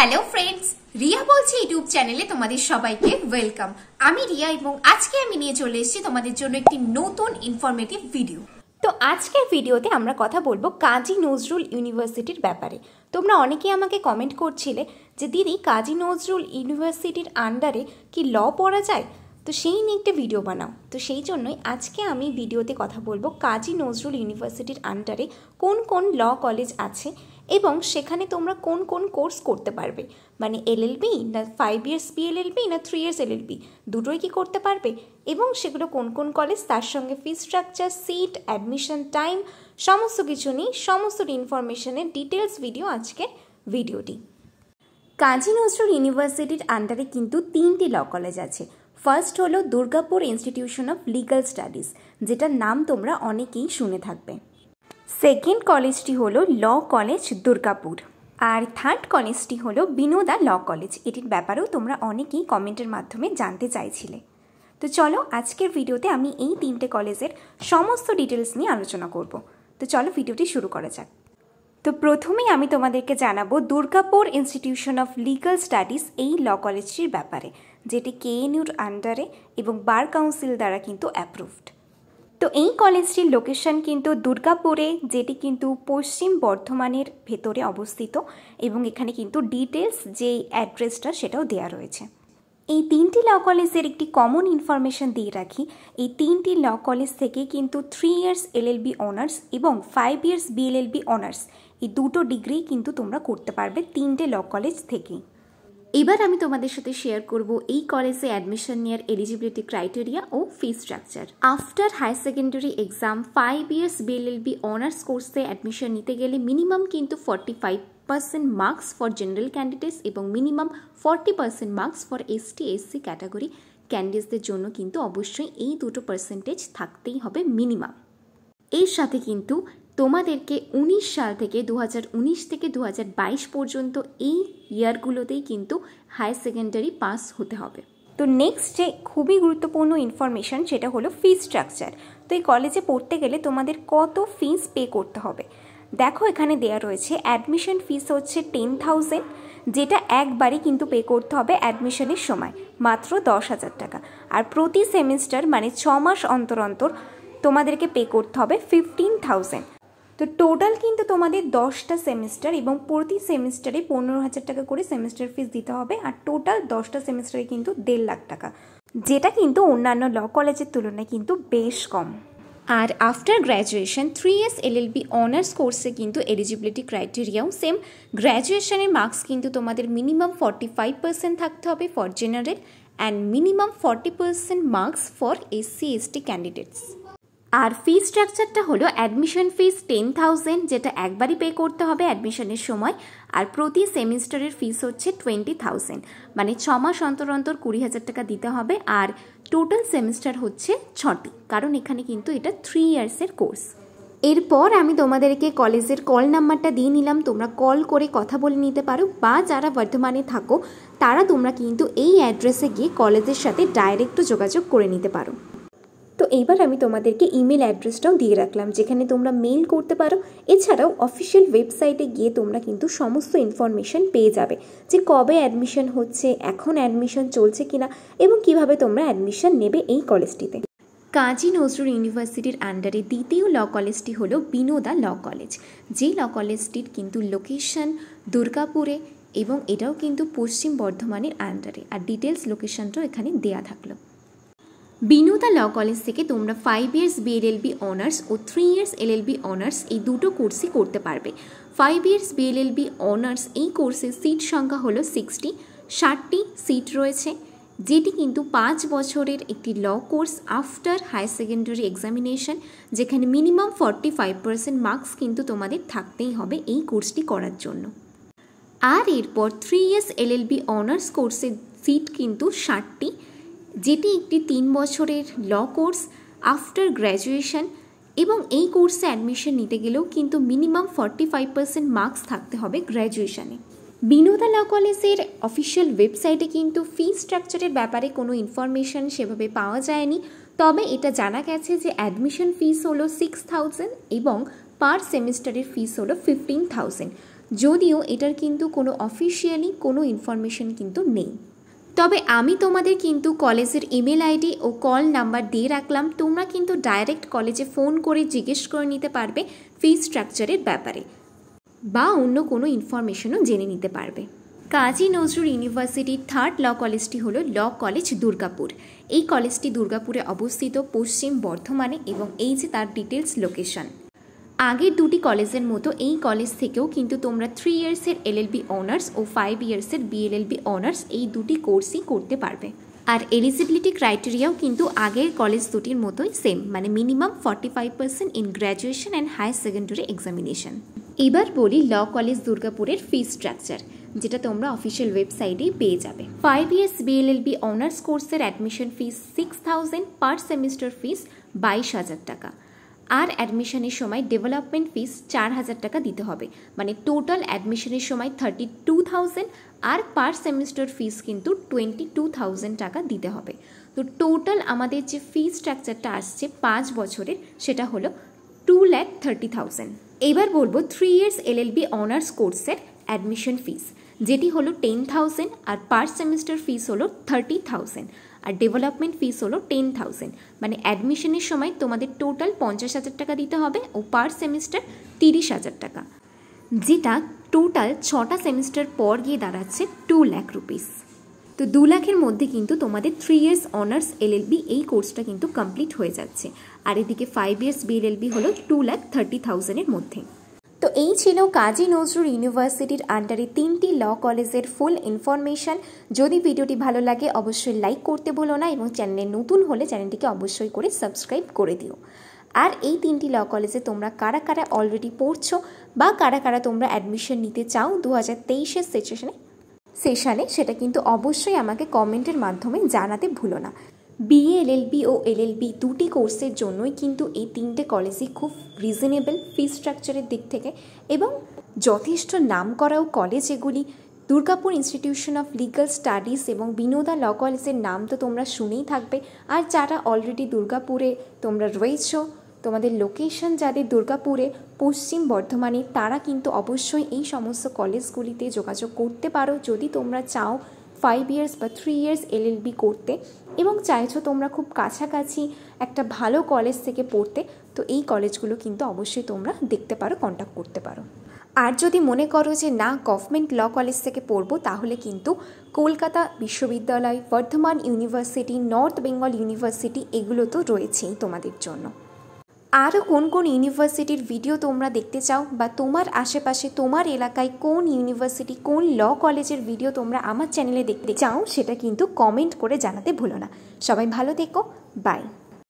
hello friends Riya বলছি YouTube চ্যানেলে তোমাদের সবাইকে ওয়েলকাম আমি রিয়া এবং আজকে আমি নিয়ে চলে এসেছি তোমাদের জন্য একটি নতুন ইনফরমেটিভ ভিডিও তো আজকের ভিডিওতে আমরা কথা বলবো কাজী নজরুল ইউনিভার্সিটির ব্যাপারে তোমরা অনেকেই আমাকে কমেন্ট করছিলে যে দিদি কাজী নজরুল ইউনিভার্সিটির আন্ডারে কি ল পড়া যায় তো সেই নিয়ে একটা ভিডিও বানাও তো সেই জন্যই আজকে আমি ভিডিওতে কথা বলবো কাজী নজরুল ইউনিভার্সিটির আন্ডারে কোন কোন ল কলেজ আছে এবং সেখানে তোমরা কোন কোন কোর্স করতে পারবে মানে এলএলবি না ফাইভ ইয়ার্স বি না থ্রি ইয়ার্স এলএলবি দুটোই কি করতে পারবে এবং সেগুলো কোন কোন কলেজ তার সঙ্গে fee structure seat admission time সমস্ত কিছু নিয়ে সমস্ত ইনফরমেশনের ডিটেলস ভিডিও আজকে ভিডিওটি কাজী নজরুল ইউনিভার্সিটির আন্ডারে কিন্তু তিনটি ল কলেজ আছে ফার্স্ট হলো Durgapur institution of legal studies যেটার নাম তোমরা অনেকেই শুনে থাকবে সেকেন্ড কলেজটি হলো ল কলেজ দুর্গাপুর আর থার্ড কলেজটি হলো বিনোদা ল কলেজ এটির ব্যাপারেও তোমরা অনেকেই কমেন্টের মাধ্যমে জানতে চাইছিলে তো চলো আজকের ভিডিওতে আমি এই তিনটে কলেজের সমস্ত ডিটেলস নিয়ে আলোচনা করব তো চলো ভিডিওটি শুরু করা যাক তো প্রথমেই আমি তোমাদেরকে জানাবো Durgapur institution of legal studies এই ল কলেজটির ব্যাপারে যেটি কেএনইউর আন্ডারে এবং বার কাউন্সিল দ্বারা কিন্তু অ্যাপ্রুভড তো এই কলেজটির লোকেশন কিন্তু দুর্গাপুরে যেটি কিন্তু পশ্চিম বর্ধমানের ভেতরে অবস্থিত এবং এখানে কিন্তু ডিটেলস যেই অ্যাড্রেসটা সেটাও দেয়া রয়েছে এই তিনটি ল কলেজের একটি কমন ইনফরমেশন দিয়ে রাখি এই তিনটি ল কলেজ থেকে কিন্তু থ্রি ইয়ার্স এলএলবি অনার্স এবং ফাইভ ইয়ার্স বিএলএলবি অনার্স এই দুটো ডিগ্রি কিন্তু তোমরা করতে পারবে তিনটে ল কলেজ থেকেই এবার আমি তোমাদের সাথে শেয়ার করব এই কলেজে অ্যাডমিশন নেওয়ার এলিজিবিলিটি ক্রাইটেরিয়া ও fee structure after higher secondary exam five years BLL B honours কোর্সে অ্যাডমিশন নিতে গেলে মিনিমাম কিন্তু forty five percent marks for general candidates এবং minimum forty percent marks for ST SC category ক্যান্ডিডেটসদের জন্য কিন্তু অবশ্যই এই দুটো পার্সেন্টেজ থাকতেই হবে মিনিমাম এর সাথে কিন্তু তোমাদেরকে উনিশ সাল থেকে দু থেকে দু পর্যন্ত এই ইয়ারগুলোতেই কিন্তু হায়ার সেকেন্ডারি পাস হতে হবে তো নেক্সট যে খুবই গুরুত্বপূর্ণ ইনফরমেশান সেটা হলো ফি স্ট্রাকচার তো এই কলেজে পড়তে গেলে তোমাদের কত ফিস পে করতে হবে দেখো এখানে দেয়া রয়েছে অ্যাডমিশন ফিস হচ্ছে টেন থাউজেন্ড যেটা একবারই কিন্তু পে করতে হবে অ্যাডমিশনের সময় মাত্র দশ হাজার টাকা আর প্রতি সেমিস্টার মানে ছ মাস অন্তর অন্তর তোমাদেরকে পে করতে হবে ফিফটিন থাউজেন্ড তো টোটাল কিন্তু তোমাদের দশটা সেমিস্টার এবং প্রতি সেমিস্টারে পনেরো হাজার টাকা করে সেমিস্টার ফিস দিতে হবে আর টোটাল দশটা সেমিস্টারে কিন্তু দেড় লাখ টাকা যেটা কিন্তু অন্যান্য ল কলেজের তুলনায় কিন্তু বেশ কম আর after graduation three years LLB honours কোর্সে কিন্তু এলিজিবিলিটি ক্রাইটেরিয়াও সেম গ্র্যাজুয়েশনের মার্কস কিন্তু তোমাদের মিনিমাম ফর্টি ফাইভ পার্সেন্ট থাকতে হবে for general and minimum forty percent marks for SC ST candidates আর ফি স্ট্রাকচারটা হলো অ্যাডমিশন ফিস টেন থাউজেন্ড যেটা একবারই পে করতে হবে অ্যাডমিশনের সময় আর প্রতি সেমিস্টারের ফিস হচ্ছে টোয়েন্টি থাউজেন্ড মানে ছ মাস অন্তর অন্তর কুড়ি হাজার টাকা দিতে হবে আর টোটাল সেমিস্টার হচ্ছে ছটি কারণ এখানে কিন্তু এটা থ্রি ইয়ার্সের কোর্স এরপর আমি তোমাদেরকে কলেজের কল নাম্বারটা দিয়ে নিলাম তোমরা কল করে কথা বলে নিতে পারো বা যারা বর্ধমানে থাকো তারা তোমরা কিন্তু এই অ্যাড্রেসে গিয়ে কলেজের সাথে ডাইরেক্টও যোগাযোগ করে নিতে পারো তো এইবার আমি তোমাদেরকে ইমেল অ্যাড্রেসটাও দিয়ে রাখলাম যেখানে তোমরা মেইল করতে পারো এছাড়াও অফিসিয়াল ওয়েবসাইটে গিয়ে তোমরা কিন্তু সমস্ত ইনফরমেশান পেয়ে যাবে যে কবে অ্যাডমিশন হচ্ছে এখন অ্যাডমিশন চলছে কিনা এবং কিভাবে তোমরা অ্যাডমিশন নেবে এই কলেজটিতে কাজী নজরুল ইউনিভার্সিটির আন্ডারে দ্বিতীয় ল কলেজটি হলো বিনোদা ল কলেজ যে ল কলেজটির কিন্তু লোকেশন দুর্গাপুরে এবং এটাও কিন্তু পশ্চিম বর্ধমানের আন্ডারে আর ডিটেলস লোকেশনটাও এখানে দেয়া থাকলো বিনুতা ল কলেজ থেকে তোমরা ফাইভ ইয়ার্স বি অনার্স ও থ্রি ইয়ার্স বি অনার্স এই দুটো কোর্সই করতে পারবে ফাইভ ইয়ার্স বি অনার্স এই কোর্সের সিট সংখ্যা হলো সিক্সটি ষাটটি সিট রয়েছে যেটি কিন্তু পাঁচ বছরের একটি law course after higher secondary examination যেখানে minimum forty five percent marks কিন্তু তোমাদের থাকতেই হবে এই কোর্সটি করার জন্য আর এরপর থ্রি ইয়ার্স বি অনার্স কোর্সের সিট কিন্তু ষাটটি যেটি একটি তিন বছরের ল কোর্স আফটার গ্র্যাজুয়েশন এবং এই কোর্সে অ্যাডমিশন নিতে গেলেও কিন্তু minimum forty five percent marks থাকতে হবে গ্র্যাজুয়েশানে বিনোদা ল কলেজের অফিসিয়াল ওয়েবসাইটে কিন্তু ফি স্ট্রাকচারের ব্যাপারে কোনো ইনফরমেশান সেভাবে পাওয়া যায়নি তবে এটা জানা গেছে যে অ্যাডমিশন ফিস হলো সিক্স থাউজেন্ড এবং পার সেমিস্টারের ফিস হলো ফিফটিন থাউজেন্ড যদিও এটার কিন্তু কোনো অফিসিয়ালি কোনো ইনফরমেশন কিন্তু নেই তবে আমি তোমাদের কিন্তু কলেজের ইমেল আইডি ও কল নাম্বার দিয়ে রাখলাম তোমরা কিন্তু ডাইরেক্ট কলেজে ফোন করে জিজ্ঞেস করে নিতে পারবে ফি স্ট্রাকচারের ব্যাপারে বা অন্য কোনো ইনফরমেশনও জেনে নিতে পারবে কাজী নজরুল ইউনিভার্সিটির থার্ড ল কলেজটি হল ল কলেজ দুর্গাপুর এই কলেজটি দুর্গাপুরে অবস্থিত পশ্চিম বর্ধমানে এবং এই যে তার ডিটেলস লোকেশন আগের দুটি কলেজের মতো এই কলেজ থেকেও কিন্তু তোমরা থ্রি ইয়ার্সের এলএলবি অনার্স ও ফাইভ ইয়ার্সের বিএলএলবি অনার্স এই দুটি কোর্সই করতে পারবে আর এলিজিবিলিটি ক্রাইটেরিয়াও কিন্তু আগের কলেজ দুটির মতোই সেম মানে minimum forty five percent in graduation and higher secondary examination এবার বলি ল কলেজ দুর্গাপুরের ফি স্ট্রাকচার যেটা তোমরা অফিসিয়াল ওয়েবসাইটেই পেয়ে যাবে ফাইভ ইয়ার্স বিএলএলবি অনার্স কোর্সের admission fees six thousand per semester fees বাইশ হাজার টাকা আর অ্যাডমিশনের সময় ডেভেলপমেন্ট ফিস চার হাজার টাকা দিতে হবে মানে টোটাল অ্যাডমিশনের সময় থার্টি টু থাউজেন্ড আর পার সেমিস্টার ফিস কিন্তু টোয়েন্টি টু থাউজেন্ড টাকা দিতে হবে তো টোটাল আমাদের যে ফি স্ট্রাকচারটা আসছে পাঁচ বছরের সেটা হলো টু ল্যাক থার্টি থাউজেন্ড এবার বলবো থ্রি ইয়ার্স বি অনার্স কোর্সের অ্যাডমিশন ফিস যেটি হলো টেন থাউজেন্ড আর পার সেমিস্টার ফিস হলো থার্টি থাউজেন্ড আর ডেভেলপমেন্ট ফিস হলো টেন থাউজেন্ড মানে অ্যাডমিশনের সময় তোমাদের টোটাল পঞ্চাশ হাজার টাকা দিতে হবে ও পার সেমিস্টার তিরিশ হাজার টাকা যেটা টোটাল ছটা সেমিস্টার পর গিয়ে দাঁড়াচ্ছে টু লাখ রুপিস তো দু লাখের মধ্যে কিন্তু তোমাদের থ্রি ইয়ার্স অনার্স এলএলবি এই কোর্সটা কিন্তু কমপ্লিট হয়ে যাচ্ছে আর এদিকে ফাইভ ইয়ার্স বিএলএলবি হলো টু ল্যাখ থার্টি থাউজেন্ডের মধ্যে তো এই ছিল কাজী নজরুল ইউনিভার্সিটির আন্ডারে তিনটি ল কলেজের ফুল ইনফরমেশান যদি ভিডিওটি ভালো লাগে অবশ্যই লাইক করতে বলো না এবং চ্যানেলে নতুন হলে চ্যানেলটিকে অবশ্যই করে সাবস্ক্রাইব করে দিও আর এই তিনটি ল কলেজে তোমরা কারা কারা অলরেডি পড়ছো বা কারা কারা তোমরা অ্যাডমিশন নিতে চাও দু হাজার তেইশের সেশনে সেশানে সেটা কিন্তু অবশ্যই আমাকে কমেন্টের মাধ্যমে জানাতে ভুলো না বিএ বি ও এল বি দুটি কোর্সের জন্যই কিন্তু এই তিনটে কলেজই খুব রিজনেবল ফি স্ট্রাকচারের দিক থেকে এবং যথেষ্ট নাম করাও কলেজ এগুলি Durgapur institution of legal studies এবং বিনোদা ল কলেজের নাম তো তোমরা শুনেই থাকবে আর যারা অলরেডি দুর্গাপুরে তোমরা রয়েছ তোমাদের লোকেশন যাদের দুর্গাপুরে পশ্চিম বর্ধমানে তারা কিন্তু অবশ্যই এই সমস্ত কলেজগুলিতে যোগাযোগ করতে পারো যদি তোমরা চাও ফাইভ ইয়ার্স বা থ্রি ইয়ার্স এলএলবি করতে এবং চাইছো তোমরা খুব কাছাকাছি একটা ভালো কলেজ থেকে পড়তে তো এই কলেজগুলো কিন্তু অবশ্যই তোমরা দেখতে পারো কন্ট্যাক্ট করতে পারো আর যদি মনে করো যে না গভর্নমেন্ট ল কলেজ থেকে পড়বো তাহলে কিন্তু কলকাতা বিশ্ববিদ্যালয় Bardhaman university North Bengal university এগুলো তো রয়েছেই তোমাদের জন্য আরও কোন কোন ইউনিভার্সিটির ভিডিও তোমরা দেখতে চাও বা তোমার আশেপাশে তোমার এলাকায় কোন ইউনিভার্সিটি কোন ল কলেজের ভিডিও তোমরা আমার চ্যানেলে দেখতে চাও সেটা কিন্তু কমেন্ট করে জানাতে ভুলো না সবাই ভালো থেকো বাই